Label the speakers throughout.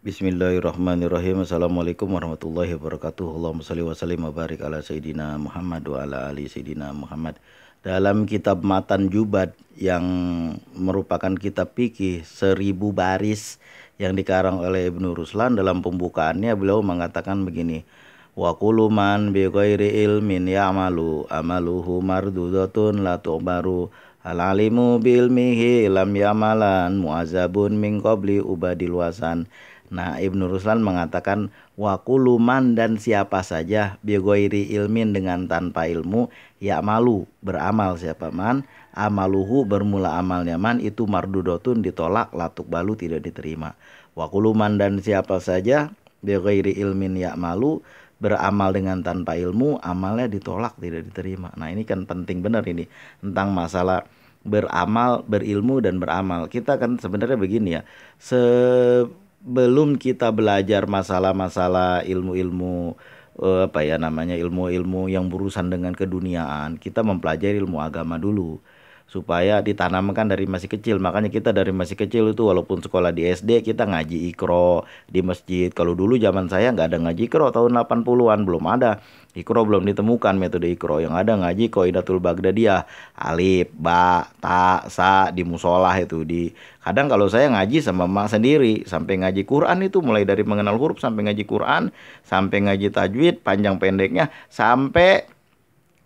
Speaker 1: Bismillahirrahmanirrahim. Assalamualaikum warahmatullahi wabarakatuh. Allahumma salli wa sallim barik ala Sayyidina Muhammad wa ala ali Sayyidina Muhammad. Dalam kitab Matan Jubat yang merupakan kitab fikih seribu baris yang dikarang oleh Ibnu Ruslan dalam pembukaannya beliau mengatakan begini wa kuluman bi ghairi ilmin ya'malu amaluhu mardudatun la tu'baru al alimu bilmihi lam ya'malan mu'azabun min qabli ubadil wasan Nah, Ibnu Ruslan mengatakan wakuluman dan siapa saja bigoiri ilmin dengan tanpa ilmu ya malu beramal siapa man amaluhu bermula amalnya man itu mardudotun ditolak latuk balu tidak diterima. Wakuluman dan siapa saja bigoiri ilmin ya malu beramal dengan tanpa ilmu amalnya ditolak tidak diterima. Nah, ini kan penting benar ini tentang masalah beramal, berilmu dan beramal. Kita kan sebenarnya begini ya. Se belum kita belajar masalah-masalah ilmu-ilmu eh, apa ya namanya ilmu-ilmu yang berurusan dengan keduniaan, kita mempelajari ilmu agama dulu supaya ditanamkan dari masih kecil. Makanya kita dari masih kecil itu walaupun sekolah di SD kita ngaji ikro di masjid. Kalau dulu zaman saya nggak ada ngaji ikro tahun 80-an belum ada. Ikro belum ditemukan metode ikro. Yang ada ngaji koidatul dia alif, ba, ta, sa di musola itu di kadang kalau saya ngaji sama mak sendiri sampai ngaji Quran itu mulai dari mengenal huruf sampai ngaji Quran, sampai ngaji tajwid panjang pendeknya sampai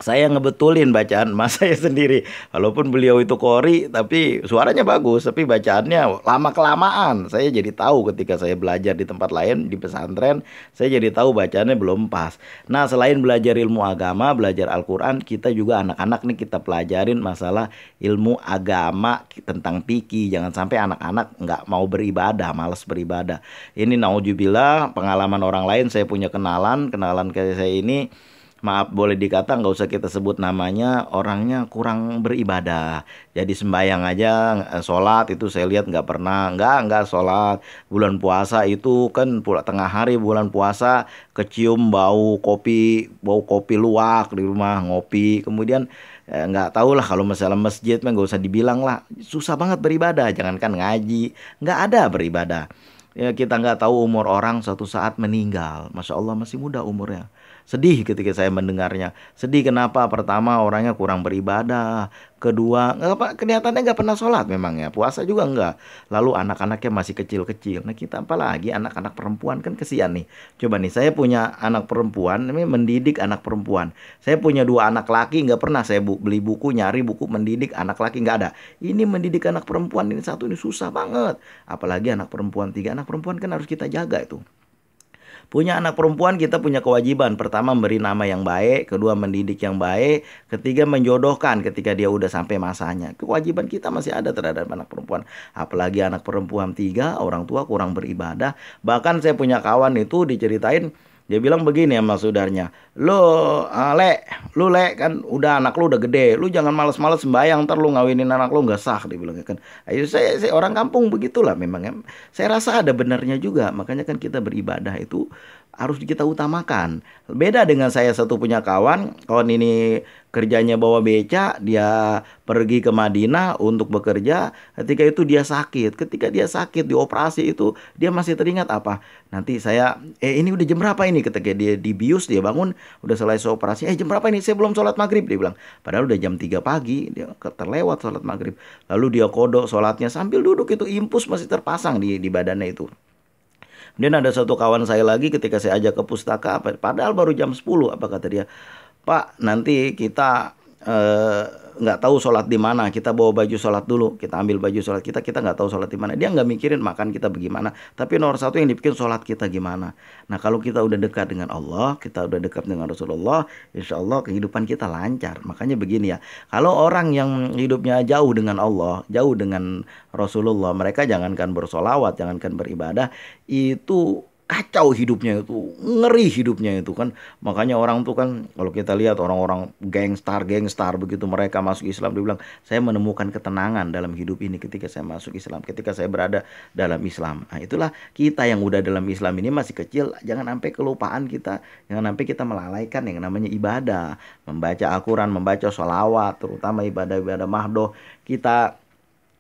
Speaker 1: saya ngebetulin bacaan mas saya sendiri walaupun beliau itu kori tapi suaranya bagus tapi bacaannya lama kelamaan saya jadi tahu ketika saya belajar di tempat lain di pesantren saya jadi tahu bacaannya belum pas nah selain belajar ilmu agama belajar Al-Qur'an kita juga anak-anak nih kita pelajarin masalah ilmu agama tentang piki, jangan sampai anak-anak nggak mau beribadah malas beribadah ini naujubillah pengalaman orang lain saya punya kenalan kenalan kayak saya ini maaf boleh dikata nggak usah kita sebut namanya orangnya kurang beribadah jadi sembayang aja eh, sholat itu saya lihat nggak pernah nggak nggak sholat bulan puasa itu kan pula tengah hari bulan puasa kecium bau kopi bau kopi luwak di rumah ngopi kemudian eh, nggak tahu lah kalau masalah masjid mah nggak usah dibilang lah susah banget beribadah jangankan ngaji nggak ada beribadah ya kita nggak tahu umur orang suatu saat meninggal masya Allah masih muda umurnya Sedih ketika saya mendengarnya. Sedih kenapa? Pertama orangnya kurang beribadah. Kedua, apa kelihatannya nggak pernah sholat memang ya. Puasa juga nggak. Lalu anak-anaknya masih kecil-kecil. Nah kita apalagi anak-anak perempuan kan kesian nih. Coba nih saya punya anak perempuan, ini mendidik anak perempuan. Saya punya dua anak laki nggak pernah saya beli buku, nyari buku mendidik anak laki nggak ada. Ini mendidik anak perempuan ini satu ini susah banget. Apalagi anak perempuan tiga anak perempuan kan harus kita jaga itu. Punya anak perempuan kita punya kewajiban pertama memberi nama yang baik, kedua mendidik yang baik, ketiga menjodohkan ketika dia udah sampai masanya. Kewajiban kita masih ada terhadap anak perempuan. Apalagi anak perempuan tiga orang tua kurang beribadah. Bahkan saya punya kawan itu diceritain dia bilang begini sama saudaranya, lo uh, Le, lu Le kan udah anak lu udah gede, lu jangan males-males sembayang ntar lu ngawinin anak lu nggak sah." Dia bilang kan. Ayo saya, saya orang kampung begitulah memang. Ya. Saya rasa ada benarnya juga, makanya kan kita beribadah itu harus kita utamakan. Beda dengan saya satu punya kawan, kawan ini kerjanya bawa beca, dia pergi ke Madinah untuk bekerja, ketika itu dia sakit. Ketika dia sakit di operasi itu, dia masih teringat apa? Nanti saya, eh ini udah jam berapa ini? Ketika dia dibius, dia bangun, udah selesai operasi, eh jam berapa ini? Saya belum sholat maghrib, dia bilang. Padahal udah jam 3 pagi, dia terlewat sholat maghrib. Lalu dia kodok sholatnya sambil duduk itu impus masih terpasang di, di badannya itu. Kemudian ada satu kawan saya lagi ketika saya ajak ke pustaka, padahal baru jam 10 apa kata dia, Pak nanti kita Eh, nggak uh, tahu sholat di mana kita bawa baju sholat dulu kita ambil baju sholat kita kita nggak tahu sholat di mana dia nggak mikirin makan kita bagaimana tapi nomor satu yang dipikir sholat kita gimana nah kalau kita udah dekat dengan Allah kita udah dekat dengan Rasulullah insya Allah kehidupan kita lancar makanya begini ya kalau orang yang hidupnya jauh dengan Allah jauh dengan Rasulullah mereka jangankan bersolawat jangankan beribadah itu kacau hidupnya itu, ngeri hidupnya itu kan. Makanya orang tuh kan kalau kita lihat orang-orang gangstar, gangstar begitu mereka masuk Islam dibilang, "Saya menemukan ketenangan dalam hidup ini ketika saya masuk Islam, ketika saya berada dalam Islam." Nah, itulah kita yang udah dalam Islam ini masih kecil, jangan sampai kelupaan kita, jangan sampai kita melalaikan yang namanya ibadah, membaca Al-Qur'an, membaca sholawat, terutama ibadah-ibadah mahdoh. Kita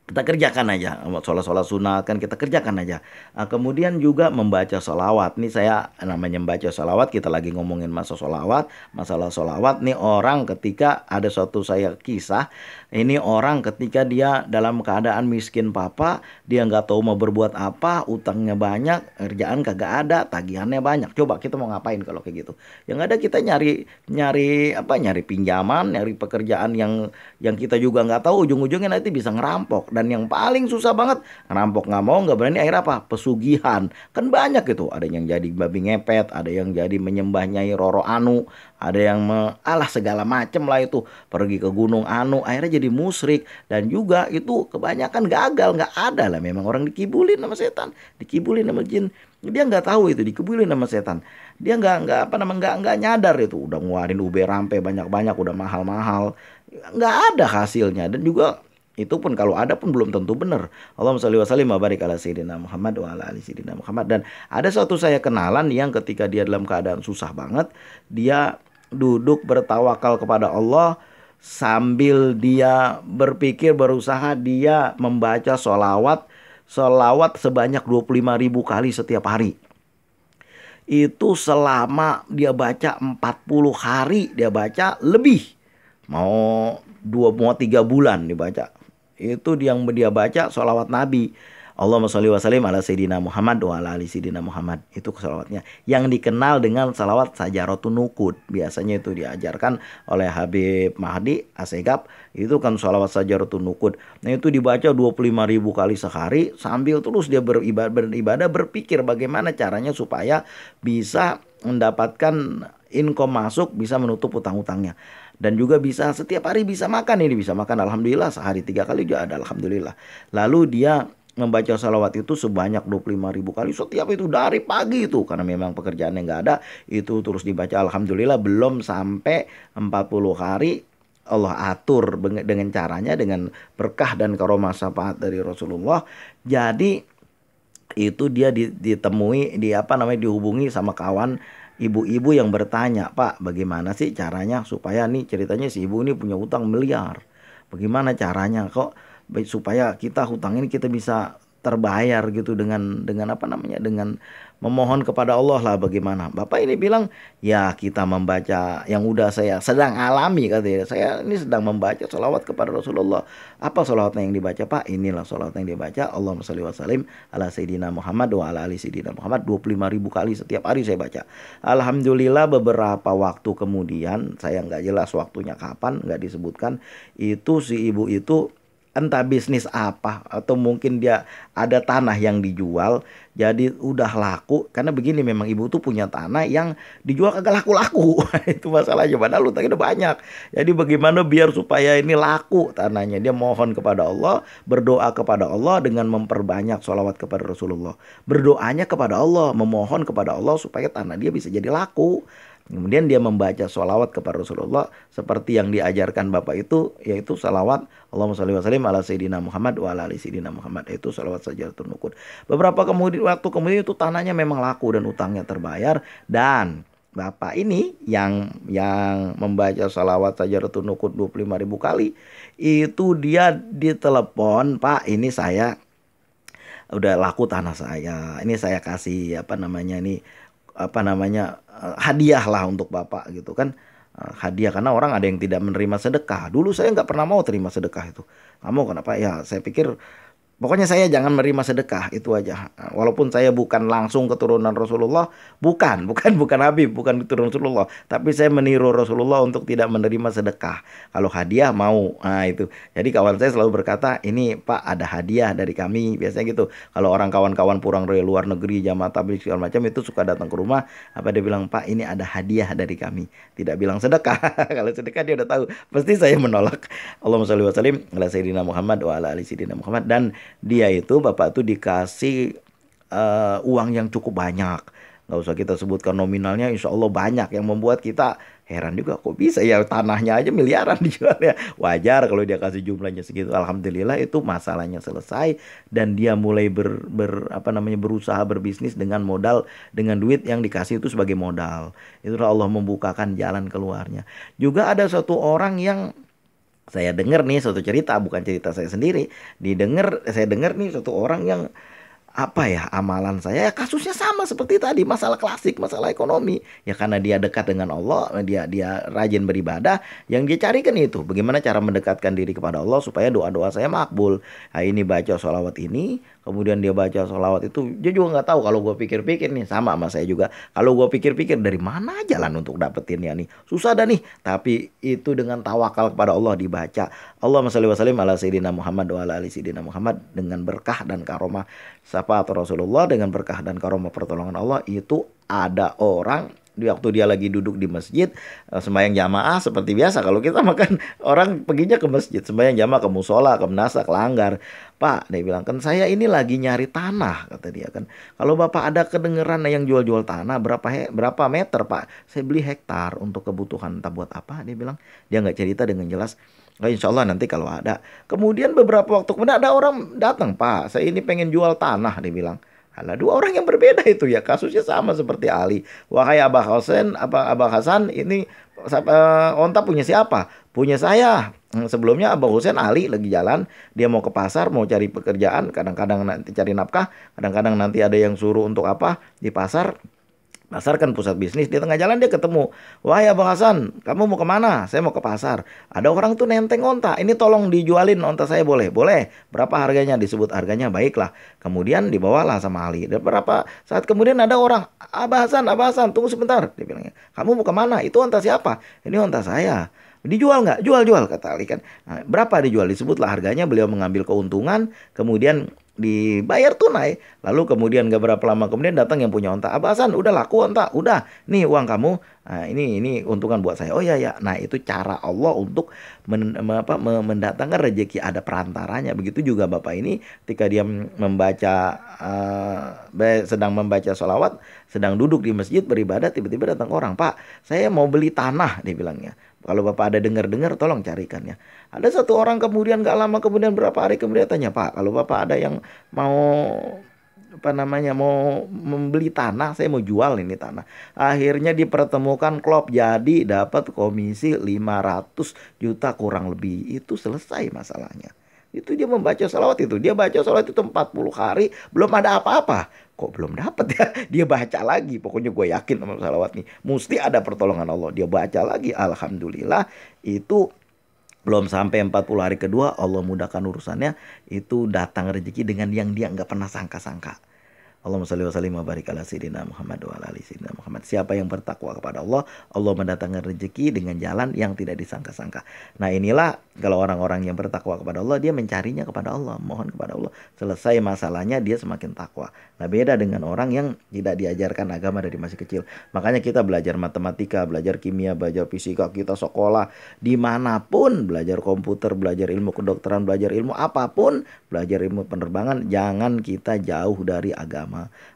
Speaker 1: kita kerjakan aja sholat-sholat sunnah kan kita kerjakan aja nah, kemudian juga membaca sholawat nih saya namanya membaca sholawat kita lagi ngomongin masalah sholawat masalah sholawat nih orang ketika ada suatu saya kisah ini orang ketika dia dalam keadaan miskin papa dia nggak tahu mau berbuat apa utangnya banyak kerjaan kagak ada tagihannya banyak coba kita mau ngapain kalau kayak gitu yang ada kita nyari nyari apa nyari pinjaman nyari pekerjaan yang yang kita juga nggak tahu ujung-ujungnya nanti bisa ngerampok dan yang paling susah banget ngerampok nggak mau nggak berani akhirnya apa pesugihan kan banyak itu. ada yang jadi babi ngepet ada yang jadi menyembah nyai Roro Anu ada yang me, segala macem lah itu pergi ke gunung Anu akhirnya jadi musrik dan juga itu kebanyakan gagal nggak ada lah memang orang dikibulin sama setan dikibulin sama jin dia nggak tahu itu dikibulin sama setan dia nggak nggak apa namanya nggak nggak nyadar itu udah nguarin ube rampe banyak banyak udah mahal mahal nggak ada hasilnya dan juga itu pun kalau ada pun belum tentu benar. Allahumma shalli wa sallim wa barik ala sayyidina Muhammad wa ala ali sayyidina Muhammad dan ada suatu saya kenalan yang ketika dia dalam keadaan susah banget, dia duduk bertawakal kepada Allah sambil dia berpikir berusaha dia membaca solawat solawat sebanyak 25 ribu kali setiap hari itu selama dia baca 40 hari dia baca lebih mau dua mau tiga bulan dibaca itu yang dia baca sholawat Nabi. Allahumma sholli wa sallim ala sayyidina Muhammad wa ala ali sayyidina Muhammad. Itu sholawatnya. yang dikenal dengan salawat sajarotun nukud. Biasanya itu diajarkan oleh Habib Mahdi Asegab. Itu kan salawat sajarotun nukud. Nah, itu dibaca 25 ribu kali sehari sambil terus dia beribadah, beribadah berpikir bagaimana caranya supaya bisa mendapatkan income masuk bisa menutup utang-utangnya dan juga bisa setiap hari bisa makan ini bisa makan alhamdulillah sehari tiga kali juga ada alhamdulillah lalu dia membaca salawat itu sebanyak 25 ribu kali setiap itu dari pagi itu karena memang pekerjaannya nggak ada itu terus dibaca alhamdulillah belum sampai 40 hari Allah atur dengan caranya dengan berkah dan karomah syafaat dari Rasulullah jadi itu dia ditemui di apa namanya dihubungi sama kawan ibu-ibu yang bertanya, "Pak, bagaimana sih caranya supaya nih ceritanya si ibu ini punya utang miliar? Bagaimana caranya kok supaya kita hutang ini kita bisa terbayar gitu dengan dengan apa namanya? dengan memohon kepada Allah lah bagaimana. Bapak ini bilang, ya kita membaca yang udah saya sedang alami katanya. Saya ini sedang membaca salawat kepada Rasulullah. Apa salawatnya yang dibaca Pak? Inilah salawat yang dibaca. Allah salli wa salim ala Sayyidina Muhammad wa ala ali Sayyidina Muhammad. 25 ribu kali setiap hari saya baca. Alhamdulillah beberapa waktu kemudian, saya nggak jelas waktunya kapan, nggak disebutkan. Itu si ibu itu entah bisnis apa atau mungkin dia ada tanah yang dijual jadi udah laku karena begini memang ibu tuh punya tanah yang dijual kagak laku-laku itu masalahnya padahal utangnya udah banyak jadi bagaimana biar supaya ini laku tanahnya dia mohon kepada Allah berdoa kepada Allah dengan memperbanyak sholawat kepada Rasulullah berdoanya kepada Allah memohon kepada Allah supaya tanah dia bisa jadi laku Kemudian dia membaca sholawat kepada Rasulullah seperti yang diajarkan bapak itu yaitu sholawat Allahumma sholli wa sallim ala sayyidina Muhammad wa ala ali sayyidina Muhammad itu sholawat sajaratun nukud. Beberapa kemudian waktu kemudian itu tanahnya memang laku dan utangnya terbayar dan Bapak ini yang yang membaca salawat sajaratun nukud 25 ribu kali itu dia ditelepon Pak ini saya udah laku tanah saya ini saya kasih apa namanya ini apa namanya eh, hadiah lah untuk bapak gitu kan eh, hadiah karena orang ada yang tidak menerima sedekah dulu saya nggak pernah mau terima sedekah itu kamu kenapa ya saya pikir Pokoknya saya jangan menerima sedekah itu aja. Walaupun saya bukan langsung keturunan Rasulullah, bukan, bukan bukan Nabi bukan keturunan Rasulullah, tapi saya meniru Rasulullah untuk tidak menerima sedekah. Kalau hadiah mau, nah itu. Jadi kawan saya selalu berkata, "Ini Pak ada hadiah dari kami." Biasanya gitu. Kalau orang kawan-kawan pulang dari luar negeri, jamaah tabligh segala macam itu suka datang ke rumah, apa dia bilang, "Pak, ini ada hadiah dari kami." Tidak bilang sedekah. Kalau sedekah dia udah tahu, pasti saya menolak. Allahumma sholli wa sallim ala sayyidina Muhammad wa ala ali sayyidina Muhammad dan dia itu bapak tuh dikasih uh, uang yang cukup banyak nggak usah kita sebutkan nominalnya insya Allah banyak yang membuat kita heran juga kok bisa ya tanahnya aja miliaran dijual ya wajar kalau dia kasih jumlahnya segitu alhamdulillah itu masalahnya selesai dan dia mulai ber, ber apa namanya berusaha berbisnis dengan modal dengan duit yang dikasih itu sebagai modal itulah Allah membukakan jalan keluarnya juga ada satu orang yang saya dengar nih suatu cerita bukan cerita saya sendiri didengar saya dengar nih suatu orang yang apa ya amalan saya ya kasusnya sama seperti tadi masalah klasik masalah ekonomi ya karena dia dekat dengan Allah dia dia rajin beribadah yang dia carikan itu bagaimana cara mendekatkan diri kepada Allah supaya doa doa saya makbul nah, ini baca sholawat ini kemudian dia baca sholawat itu dia juga nggak tahu kalau gue pikir-pikir nih sama sama saya juga kalau gue pikir-pikir dari mana jalan untuk dapetin ya nih susah dah nih tapi itu dengan tawakal kepada Allah dibaca Allah masya Allah ala sayyidina Muhammad wa ala sayyidina Muhammad dengan berkah dan karomah atau Rasulullah dengan berkah dan karomah pertolongan Allah itu ada orang di waktu dia lagi duduk di masjid eh, sembahyang jamaah seperti biasa kalau kita makan orang perginya ke masjid sembahyang jamaah ke musola ke menasa ke langgar Pak, dia bilang kan saya ini lagi nyari tanah kata dia kan. Kalau Bapak ada kedengeran yang jual-jual tanah berapa he, berapa meter Pak? Saya beli hektar untuk kebutuhan entah buat apa. Dia bilang dia nggak cerita dengan jelas. Oh, insya Allah nanti kalau ada. Kemudian beberapa waktu kemudian ada orang datang Pak, saya ini pengen jual tanah dia bilang. Karena dua orang yang berbeda itu ya kasusnya sama seperti Ali. Wahai Abah Hasan, apa Abah Hasan ini uh, onta punya siapa? Punya saya. Hmm, sebelumnya Abah Hasan Ali lagi jalan, dia mau ke pasar, mau cari pekerjaan, kadang-kadang nanti cari nafkah, kadang-kadang nanti ada yang suruh untuk apa di pasar pasar kan pusat bisnis di tengah jalan dia ketemu. Wah ya Bang Hasan, kamu mau kemana? Saya mau ke pasar. Ada orang tuh nenteng onta. Ini tolong dijualin onta saya boleh? Boleh. Berapa harganya? Disebut harganya baiklah. Kemudian dibawalah sama Ali. Dan berapa saat kemudian ada orang. Abah Hasan, Abah Hasan, tunggu sebentar. Dia bilangnya. Kamu mau kemana? Itu onta siapa? Ini onta saya. Dijual nggak? Jual-jual kata Ali kan. Nah, berapa dijual? Disebutlah harganya. Beliau mengambil keuntungan. Kemudian dibayar tunai. Lalu kemudian gak berapa lama kemudian datang yang punya onta. Abah Hasan udah laku onta, udah nih uang kamu. Nah, ini ini untungan buat saya. Oh ya ya. Nah itu cara Allah untuk men, apa, mendatangkan rezeki ada perantaranya. Begitu juga bapak ini ketika dia membaca uh, sedang membaca sholawat, sedang duduk di masjid beribadah, tiba-tiba datang orang Pak, saya mau beli tanah, dia bilangnya. Kalau Bapak ada dengar-dengar tolong carikan ya. Ada satu orang kemudian gak lama kemudian berapa hari kemudian tanya Pak kalau Bapak ada yang mau apa namanya mau membeli tanah saya mau jual ini tanah akhirnya dipertemukan klop jadi dapat komisi 500 juta kurang lebih itu selesai masalahnya itu dia membaca salawat itu. Dia baca salawat itu 40 hari, belum ada apa-apa. Kok belum dapat ya? Dia baca lagi. Pokoknya gue yakin sama salawat nih. Mesti ada pertolongan Allah. Dia baca lagi. Alhamdulillah itu belum sampai 40 hari kedua Allah mudahkan urusannya itu datang rezeki dengan yang dia nggak pernah sangka-sangka. Allahumma salli wa sallim wa barik ala sayyidina Muhammad wa ala sayyidina Muhammad. Siapa yang bertakwa kepada Allah, Allah mendatangkan rezeki dengan jalan yang tidak disangka-sangka. Nah, inilah kalau orang-orang yang bertakwa kepada Allah, dia mencarinya kepada Allah, mohon kepada Allah. Selesai masalahnya, dia semakin takwa. Nah, beda dengan orang yang tidak diajarkan agama dari masih kecil. Makanya kita belajar matematika, belajar kimia, belajar fisika, kita sekolah dimanapun, belajar komputer, belajar ilmu kedokteran, belajar ilmu apapun, belajar ilmu penerbangan, jangan kita jauh dari agama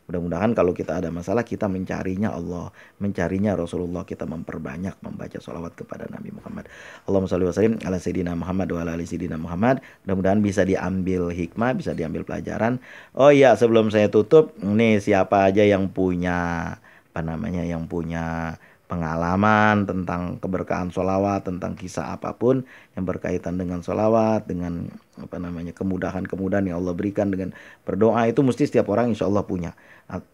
Speaker 1: Mudah-mudahan kalau kita ada masalah kita mencarinya Allah, mencarinya Rasulullah, kita memperbanyak membaca sholawat kepada Nabi Muhammad. Allahumma sholli wa sallim ala sayyidina Muhammad wa ala ali sayyidina Muhammad. Mudah-mudahan bisa diambil hikmah, bisa diambil pelajaran. Oh iya, sebelum saya tutup, nih siapa aja yang punya apa namanya yang punya pengalaman tentang keberkahan sholawat tentang kisah apapun yang berkaitan dengan sholawat, dengan apa namanya kemudahan-kemudahan yang Allah berikan dengan berdoa itu mesti setiap orang insya Allah punya.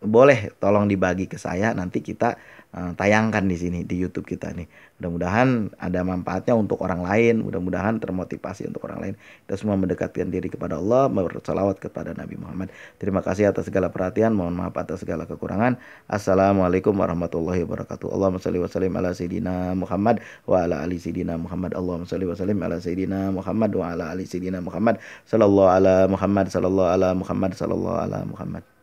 Speaker 1: Boleh tolong dibagi ke saya nanti kita eh, tayangkan di sini di YouTube kita nih. Mudah-mudahan ada manfaatnya untuk orang lain, mudah-mudahan termotivasi untuk orang lain. Kita semua mendekatkan diri kepada Allah, bersalawat kepada Nabi Muhammad. Terima kasih atas segala perhatian, mohon maaf atas segala kekurangan. Assalamualaikum warahmatullahi wabarakatuh. Allahumma sholli wa sallim ala sayyidina Muhammad wa ala ali sayyidina Muhammad. Allahumma sholli wa sallim Wasallim ala Sayyidina Muhammad wa ala ali Sayyidina Muhammad sallallahu ala Muhammad sallallahu ala Muhammad sallallahu ala Muhammad